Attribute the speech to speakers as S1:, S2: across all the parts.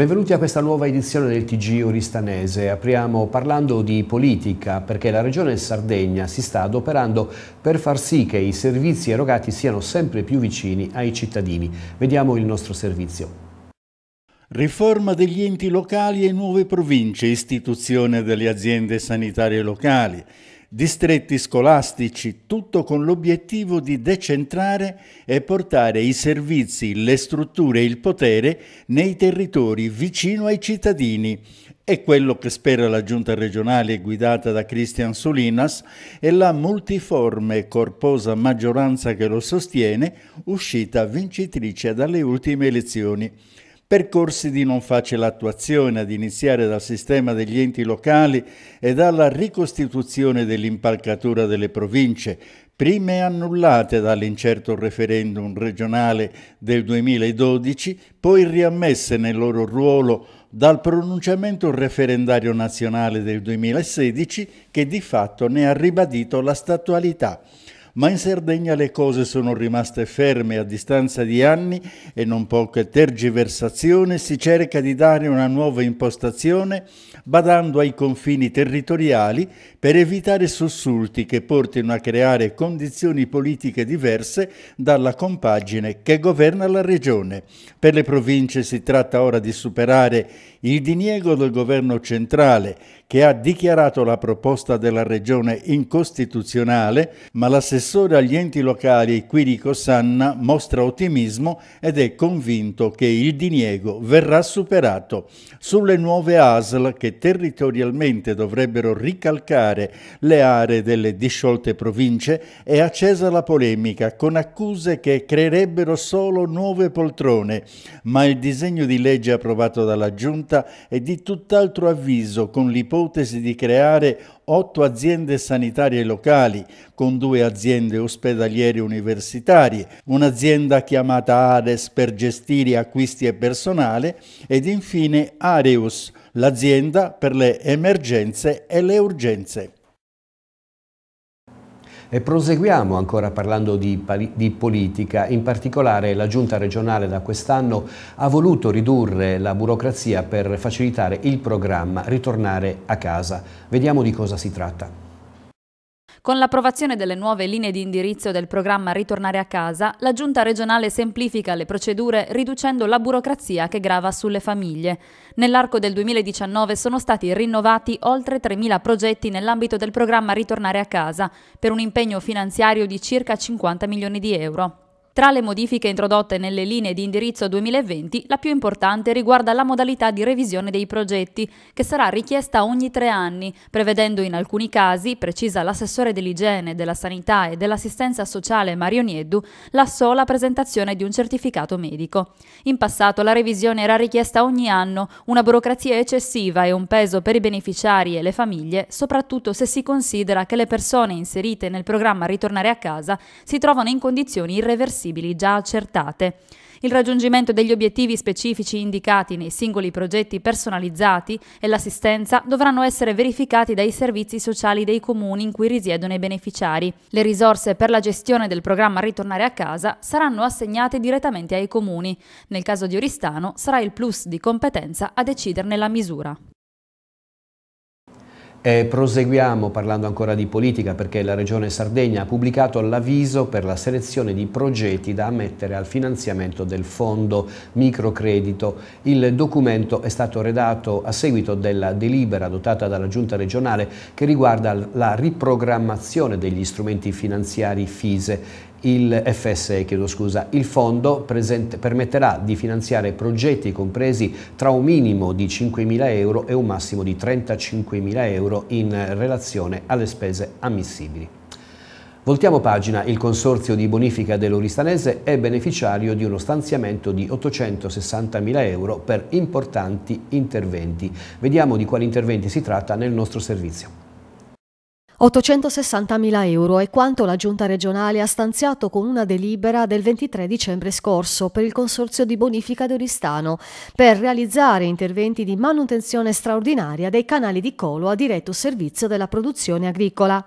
S1: Benvenuti a questa nuova edizione del TG Oristanese. Apriamo parlando di politica perché la Regione Sardegna si sta adoperando per far sì che i servizi erogati siano sempre più vicini ai cittadini. Vediamo il nostro servizio. Riforma degli enti locali e nuove province, istituzione delle
S2: aziende sanitarie locali distretti scolastici, tutto con l'obiettivo di decentrare e portare i servizi, le strutture e il potere nei territori vicino ai cittadini. È quello che spera la giunta regionale guidata da Cristian Solinas e la multiforme e corposa maggioranza che lo sostiene, uscita vincitrice dalle ultime elezioni percorsi di non facile attuazione, ad iniziare dal sistema degli enti locali e dalla ricostituzione dell'impalcatura delle province, prime annullate dall'incerto referendum regionale del 2012, poi riammesse nel loro ruolo dal pronunciamento referendario nazionale del 2016 che di fatto ne ha ribadito la statualità ma in Sardegna le cose sono rimaste ferme a distanza di anni e non poche tergiversazioni si cerca di dare una nuova impostazione badando ai confini territoriali per evitare sussulti che portino a creare condizioni politiche diverse dalla compagine che governa la regione. Per le province si tratta ora di superare il diniego del governo centrale che ha dichiarato la proposta della Regione incostituzionale, ma l'assessore agli enti locali Quirico Sanna mostra ottimismo ed è convinto che il diniego verrà superato. Sulle nuove ASL che territorialmente dovrebbero ricalcare le aree delle disciolte province è accesa la polemica con accuse che creerebbero solo nuove poltrone, ma il disegno di legge approvato dalla Giunta è di tutt'altro avviso con l'ipotesi l'ipotesi di creare otto aziende sanitarie locali, con due aziende ospedaliere universitarie, un'azienda chiamata Ares per gestire acquisti e personale ed infine Areus, l'azienda per le emergenze e le urgenze.
S1: E proseguiamo ancora parlando di, di, politica, in particolare la giunta regionale da quest'anno ha voluto ridurre la burocrazia per facilitare il programma Ritornare a casa. Vediamo di cosa si tratta.
S3: Con l'approvazione delle nuove linee di indirizzo del programma Ritornare a casa, la Giunta regionale semplifica le procedure riducendo la burocrazia che grava sulle famiglie. Nell'arco del 2019 sono stati rinnovati oltre 3.000 progetti nell'ambito del programma Ritornare a casa, per un impegno finanziario di circa 50 milioni di euro. Tra le modifiche introdotte nelle linee di indirizzo 2020, la più importante riguarda la modalità di revisione dei progetti, che sarà richiesta ogni tre anni, prevedendo in alcuni casi, precisa l'assessore dell'igiene, della sanità e dell'assistenza sociale Mario Nieddu, la sola presentazione di un certificato medico. In passato la revisione era richiesta ogni anno, una burocrazia eccessiva e un peso per i beneficiari e le famiglie, soprattutto se si considera che le persone inserite nel programma Ritornare a casa si trovano in condizioni irreversibili flessibili già accertate. Il raggiungimento degli obiettivi specifici indicati nei singoli progetti personalizzati e l'assistenza dovranno essere verificati dai servizi sociali dei comuni in cui risiedono i beneficiari. Le risorse per la gestione del programma Ritornare a casa saranno assegnate direttamente ai comuni. Nel caso di Oristano sarà il plus di competenza a deciderne la misura.
S1: Eh, proseguiamo parlando ancora di politica perché la Regione Sardegna ha pubblicato l'avviso per la selezione di progetti da ammettere al finanziamento del fondo microcredito. Il documento è stato redatto a seguito della delibera adottata dalla Giunta regionale che riguarda la riprogrammazione degli strumenti finanziari FISE il FSE, chiedo scusa. Il fondo presente, permetterà di finanziare progetti compresi tra un minimo di 5.000 euro e un massimo di 35.000 euro in relazione alle spese ammissibili. Voltiamo pagina, il Consorzio di Bonifica dell'Oristanese è beneficiario di uno stanziamento di 860.000 euro per importanti interventi. Vediamo di quali interventi si tratta nel nostro
S4: servizio. 860.000 euro è quanto la Giunta regionale ha stanziato con una delibera del 23 dicembre scorso per il Consorzio di Bonifica d'Oristano per realizzare interventi di manutenzione straordinaria dei canali di colo a diretto servizio della produzione agricola.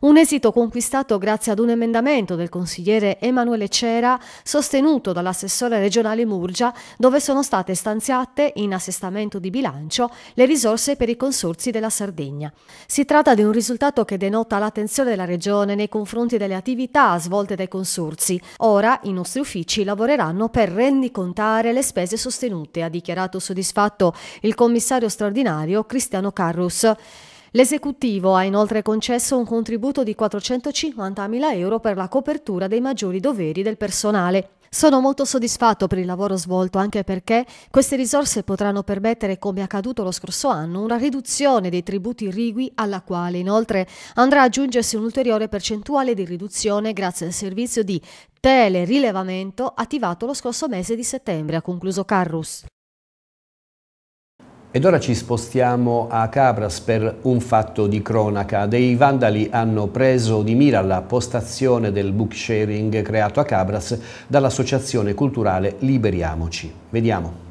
S4: Un esito conquistato grazie ad un emendamento del consigliere Emanuele Cera sostenuto dall'assessore regionale Murgia dove sono state stanziate in assestamento di bilancio le risorse per i consorzi della Sardegna. Si tratta di un risultato che che denota l'attenzione della Regione nei confronti delle attività svolte dai consorsi. Ora i nostri uffici lavoreranno per rendicontare le spese sostenute, ha dichiarato soddisfatto il commissario straordinario Cristiano Carrus. L'esecutivo ha inoltre concesso un contributo di 450.000 euro per la copertura dei maggiori doveri del personale. Sono molto soddisfatto per il lavoro svolto anche perché queste risorse potranno permettere, come accaduto lo scorso anno, una riduzione dei tributi rigui alla quale inoltre andrà ad aggiungersi un'ulteriore percentuale di riduzione grazie al servizio di telerilevamento attivato lo scorso mese di settembre, ha concluso Carrus.
S1: Ed ora ci spostiamo a Cabras per un fatto di cronaca. Dei vandali hanno preso di mira la postazione del book sharing creato a Cabras dall'associazione culturale Liberiamoci. Vediamo.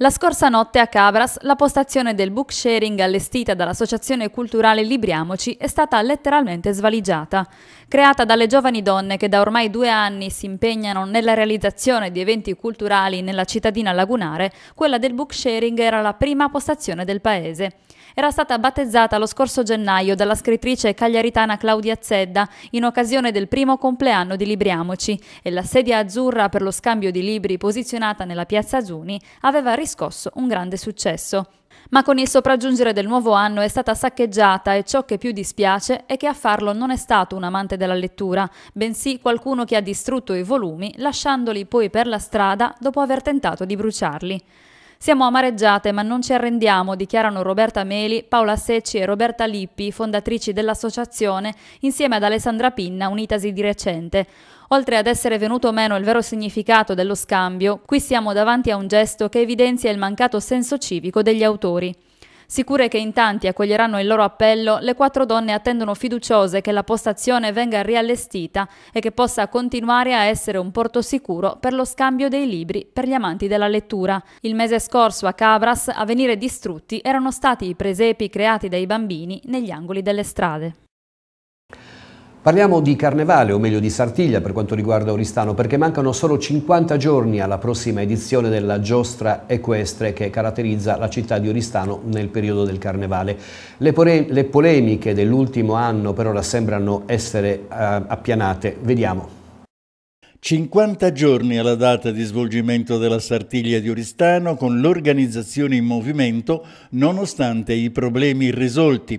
S3: La scorsa notte a Cabras la postazione del book sharing allestita dall'associazione culturale Libriamoci è stata letteralmente svaligiata. Creata dalle giovani donne che da ormai due anni si impegnano nella realizzazione di eventi culturali nella cittadina lagunare, quella del book sharing era la prima postazione del paese era stata battezzata lo scorso gennaio dalla scrittrice cagliaritana Claudia Zedda in occasione del primo compleanno di Libriamoci e la sedia azzurra per lo scambio di libri posizionata nella piazza Giuni aveva riscosso un grande successo. Ma con il sopraggiungere del nuovo anno è stata saccheggiata e ciò che più dispiace è che a farlo non è stato un amante della lettura, bensì qualcuno che ha distrutto i volumi lasciandoli poi per la strada dopo aver tentato di bruciarli. Siamo amareggiate ma non ci arrendiamo, dichiarano Roberta Meli, Paola Secci e Roberta Lippi, fondatrici dell'associazione, insieme ad Alessandra Pinna, unitasi di recente. Oltre ad essere venuto meno il vero significato dello scambio, qui siamo davanti a un gesto che evidenzia il mancato senso civico degli autori. Sicure che in tanti accoglieranno il loro appello, le quattro donne attendono fiduciose che la postazione venga riallestita e che possa continuare a essere un porto sicuro per lo scambio dei libri per gli amanti della lettura. Il mese scorso a Cabras a venire distrutti erano stati i presepi creati dai bambini negli angoli delle strade.
S1: Parliamo di Carnevale, o meglio di Sartiglia per quanto riguarda Oristano, perché mancano solo 50 giorni alla prossima edizione della giostra equestre che caratterizza la città di Oristano nel periodo del Carnevale. Le, le polemiche dell'ultimo anno per ora sembrano essere eh, appianate. Vediamo. 50
S2: giorni alla data di svolgimento della Sartiglia di Oristano con l'organizzazione in movimento nonostante i problemi irrisolti.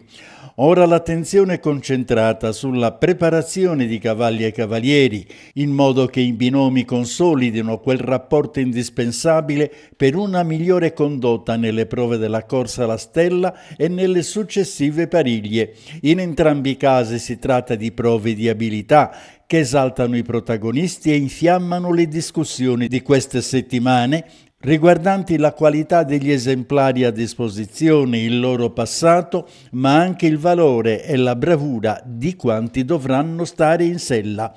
S2: Ora l'attenzione è concentrata sulla preparazione di cavalli e cavalieri, in modo che i binomi consolidino quel rapporto indispensabile per una migliore condotta nelle prove della corsa alla stella e nelle successive pariglie. In entrambi i casi si tratta di prove di abilità che esaltano i protagonisti e infiammano le discussioni di queste settimane riguardanti la qualità degli esemplari a disposizione, il loro passato, ma anche il valore e la bravura di quanti dovranno stare in sella.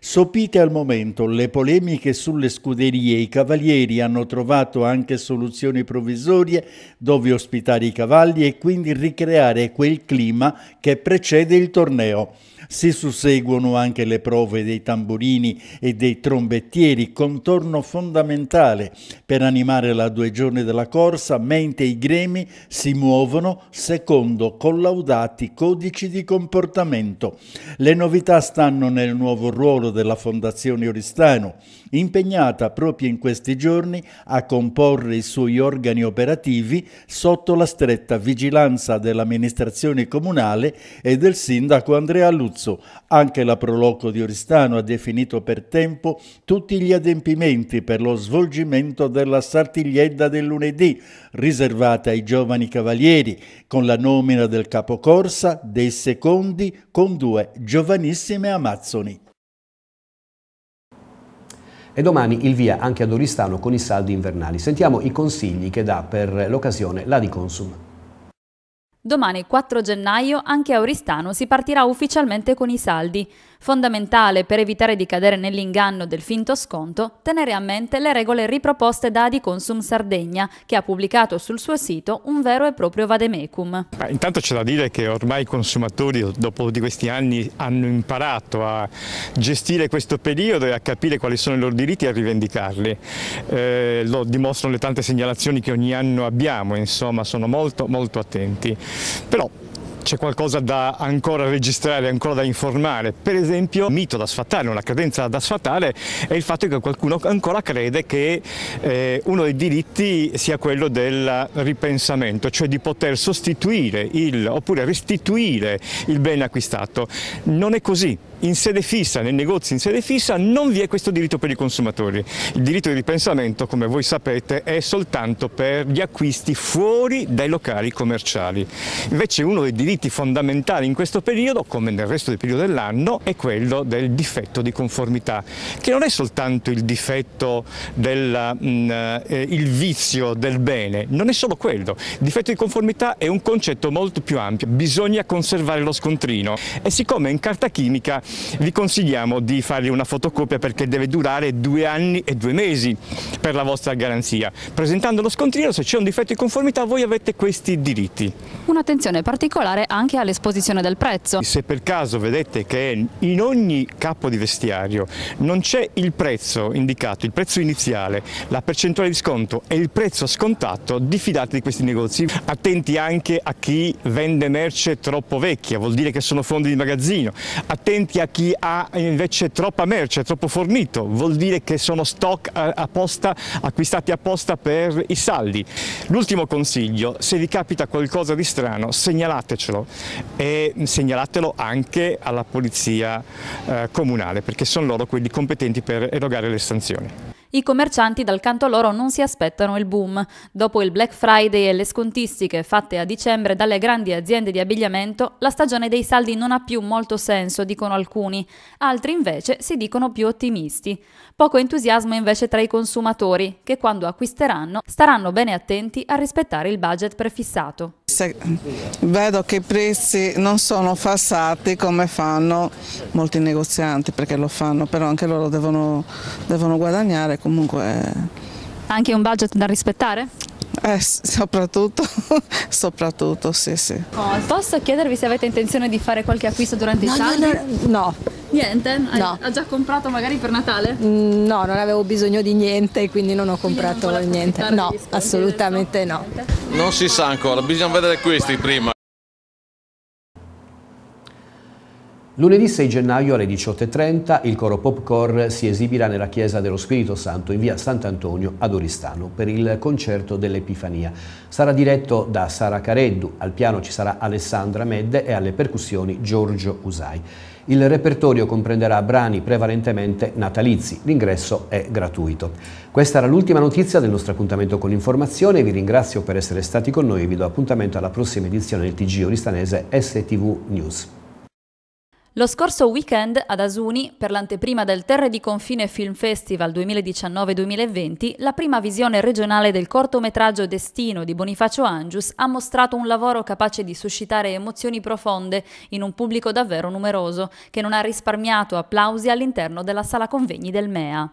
S2: Sopite al momento le polemiche sulle scuderie, i cavalieri hanno trovato anche soluzioni provvisorie dove ospitare i cavalli e quindi ricreare quel clima che precede il torneo. Si susseguono anche le prove dei tamburini e dei trombettieri, contorno fondamentale per animare la due giorni della corsa, mentre i gremi si muovono secondo collaudati codici di comportamento. Le novità stanno nel nuovo ruolo della Fondazione Oristano, impegnata proprio in questi giorni a comporre i suoi organi operativi sotto la stretta vigilanza dell'amministrazione comunale e del sindaco Andrea Luzzo. Anche la Proloco di Oristano ha definito per tempo tutti gli adempimenti per lo svolgimento della Sartigliedda del lunedì, riservata ai giovani cavalieri, con la nomina del capocorsa dei secondi con due giovanissime amazzoni.
S1: E domani il via anche ad Oristano con i saldi invernali. Sentiamo i consigli che dà per l'occasione la di Consum.
S3: Domani 4 gennaio anche a Oristano si partirà ufficialmente con i saldi. Fondamentale per evitare di cadere nell'inganno del finto sconto, tenere a mente le regole riproposte da Adiconsum Sardegna, che ha pubblicato sul suo sito un vero e proprio vademecum. Beh,
S5: intanto c'è da dire che ormai i consumatori dopo di questi anni hanno imparato a gestire questo periodo e a capire quali sono i loro diritti e a rivendicarli. Eh, lo dimostrano le tante segnalazioni che ogni anno abbiamo, insomma sono molto molto attenti. Però c'è qualcosa da ancora registrare, ancora da informare. Per esempio, un mito da sfatare, una credenza da sfatare è il fatto che qualcuno ancora crede che eh, uno dei diritti sia quello del ripensamento, cioè di poter sostituire il, oppure restituire il bene acquistato. Non è così in sede fissa, nel negozio in sede fissa, non vi è questo diritto per i consumatori. Il diritto di ripensamento, come voi sapete, è soltanto per gli acquisti fuori dai locali commerciali. Invece uno dei diritti fondamentali in questo periodo, come nel resto del periodo dell'anno, è quello del difetto di conformità, che non è soltanto il difetto del mm, eh, il vizio del bene, non è solo quello. Il difetto di conformità è un concetto molto più ampio, bisogna conservare lo scontrino e siccome in carta chimica vi consigliamo di fargli una fotocopia perché deve durare due anni e due mesi per la vostra garanzia. Presentando lo scontrino, se c'è un difetto di conformità, voi avete questi diritti.
S3: Un'attenzione particolare anche all'esposizione del prezzo. Se per
S5: caso vedete che in ogni capo di vestiario non c'è il prezzo indicato, il prezzo iniziale, la percentuale di sconto e il prezzo scontato, diffidate di questi negozi. Attenti anche a chi vende merce troppo vecchia, vuol dire che sono fondi di magazzino. Attenti destinati a chi ha invece troppa merce, troppo fornito, vuol dire che sono stock apposta, acquistati apposta per i saldi. L'ultimo consiglio, se vi capita qualcosa di strano segnalatecelo e segnalatelo anche alla polizia eh, comunale perché sono loro quelli competenti per erogare le sanzioni.
S3: I commercianti dal canto loro non si aspettano il boom. Dopo il Black Friday e le scontistiche fatte a dicembre dalle grandi aziende di abbigliamento, la stagione dei saldi non ha più molto senso, dicono alcuni. Altri invece si dicono più ottimisti. Poco entusiasmo invece tra i consumatori, che quando acquisteranno staranno bene attenti a rispettare il budget prefissato.
S1: Se vedo che i prezzi non sono falsati come fanno molti negozianti perché lo
S3: fanno, però anche loro devono, devono guadagnare comunque. Anche un budget da rispettare? Eh, soprattutto, soprattutto, sì, sì. Posso chiedervi se avete intenzione di fare qualche acquisto durante no, il saldo? No, no, no, Niente? No. Ha già comprato magari per Natale? Mm, no, non avevo bisogno di niente, quindi non ho comprato non niente.
S4: No, assolutamente no.
S1: Non si sa ancora, bisogna vedere questi prima. Lunedì 6 gennaio alle 18.30 il coro Popcore si esibirà nella Chiesa dello Spirito Santo in via Sant'Antonio ad Oristano per il concerto dell'Epifania. Sarà diretto da Sara Careddu, al piano ci sarà Alessandra Medde e alle percussioni Giorgio Usai. Il repertorio comprenderà brani prevalentemente natalizi, l'ingresso è gratuito. Questa era l'ultima notizia del nostro appuntamento con informazione. vi ringrazio per essere stati con noi e vi do appuntamento alla prossima edizione del TG Oristanese STV News.
S3: Lo scorso weekend ad Asuni, per l'anteprima del Terre di Confine Film Festival 2019-2020, la prima visione regionale del cortometraggio Destino di Bonifacio Angius ha mostrato un lavoro capace di suscitare emozioni profonde in un pubblico davvero numeroso, che non ha risparmiato applausi all'interno della sala convegni del MEA.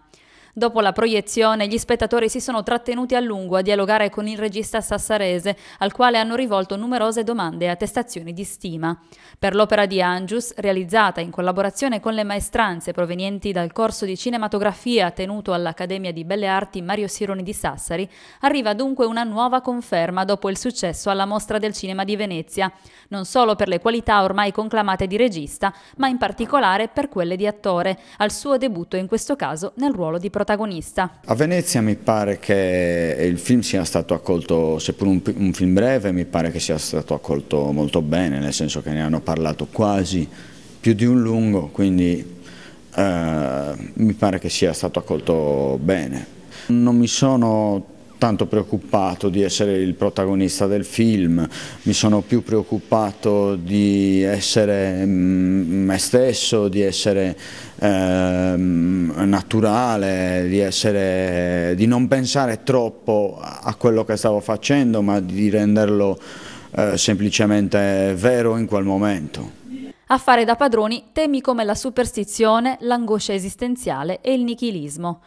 S3: Dopo la proiezione, gli spettatori si sono trattenuti a lungo a dialogare con il regista sassarese, al quale hanno rivolto numerose domande e attestazioni di stima. Per l'opera di Angius, realizzata in collaborazione con le maestranze provenienti dal corso di cinematografia tenuto all'Accademia di Belle Arti Mario Sironi di Sassari, arriva dunque una nuova conferma dopo il successo alla Mostra del Cinema di Venezia, non solo per le qualità ormai conclamate di regista, ma in particolare per quelle di attore, al suo debutto in questo caso nel ruolo di protagonista protagonista.
S5: A Venezia mi pare che il film sia stato accolto, seppur un, un film breve, mi pare che sia stato accolto molto bene, nel senso che ne hanno parlato quasi più di un lungo, quindi eh, mi pare che sia stato accolto bene. Non mi sono tanto preoccupato di essere il protagonista del film, mi sono più preoccupato di essere mm, me stesso, di essere eh, naturale, di, essere, di, non pensare troppo a quello che stavo facendo ma di renderlo eh, semplicemente vero in quel momento.
S3: A fare da padroni temi come la superstizione, l'angoscia esistenziale e il nichilismo.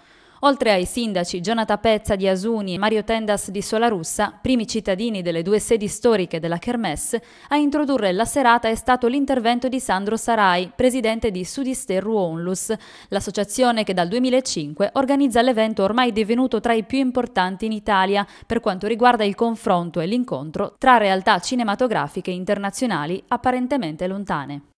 S3: Oltre ai sindaci Jonathan Pezza di Asuni e Mario Tendas di Solarussa, primi cittadini delle due sedi storiche della Kermesse, a introdurre la serata è stato l'intervento di Sandro Sarai, presidente di Sudisterru Onlus, l'associazione che dal 2005 organizza l'evento ormai divenuto tra i più importanti in Italia per quanto riguarda il confronto e l'incontro tra realtà cinematografiche internazionali apparentemente lontane.